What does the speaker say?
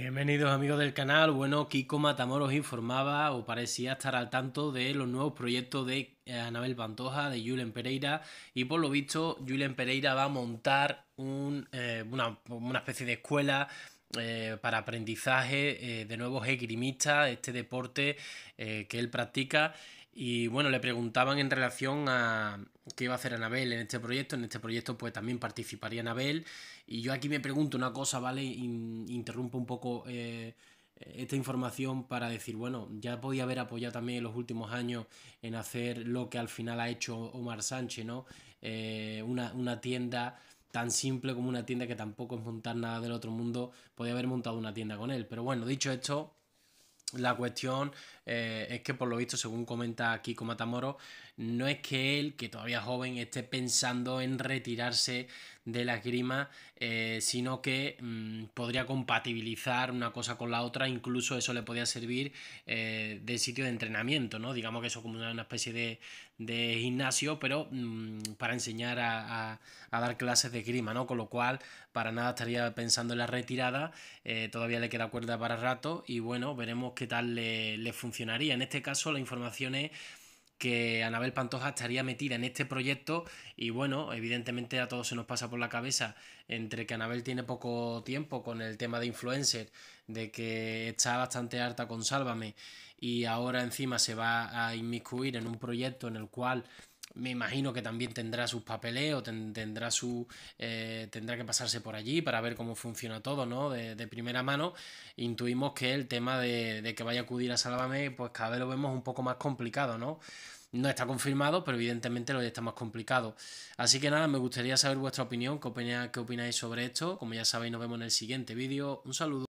Bienvenidos amigos del canal. Bueno, Kiko Matamoros informaba o parecía estar al tanto de los nuevos proyectos de eh, Anabel Pantoja, de Julen Pereira y por lo visto Julen Pereira va a montar eh, una, especie de escuela eh, para aprendizaje de nuevos esgrimistas, este deporte que él practica. Y bueno, le preguntaban en relación a qué iba a hacer Anabel en este proyecto. En este proyecto pues también participaría Anabel. Y yo aquí me pregunto una cosa, ¿vale? interrumpo un poco eh, esta información para decir, bueno, ya podía haber apoyado también en los últimos años en hacer lo que al final ha hecho Omar Sánchez, ¿no? Eh, una, una tienda tan simple como una tienda que tampoco es montar nada del otro mundo. Podía haber montado una tienda con él. Pero bueno, dicho esto, la cuestión eh, es que, por lo visto, según comenta Kiko Matamoro, no es que él, que todavía es joven, esté pensando en retirarse de la esgrima, eh, sino que mm, podría compatibilizar una cosa con la otra, incluso eso le podía servir eh, de sitio de entrenamiento, ¿no? Digamos que eso como una especie de, gimnasio, pero mm, para enseñar a, dar clases de esgrima, ¿no? Con lo cual, para nada estaría pensando en la retirada, eh, todavía le queda cuerda para rato y bueno, veremos qué tal le, le funcionaría. En este caso, la información es que Anabel Pantoja estaría metida en este proyecto y bueno, evidentemente a todos se nos pasa por la cabeza entre que Anabel tiene poco tiempo con el tema de influencer, de que está bastante harta con Sálvame y ahora encima se va a inmiscuir en un proyecto en el cual me imagino que también tendrá sus papeleos, tendrá su eh, tendrá que pasarse por allí para ver cómo funciona todo, ¿no? De, primera mano, intuimos que el tema de, que vaya a acudir a Sálvame, pues cada vez lo vemos un poco más complicado, ¿no? No está confirmado, pero evidentemente lo está más complicado. Así que nada, me gustaría saber vuestra opinión, qué opináis sobre esto. Como ya sabéis, nos vemos en el siguiente vídeo. Un saludo.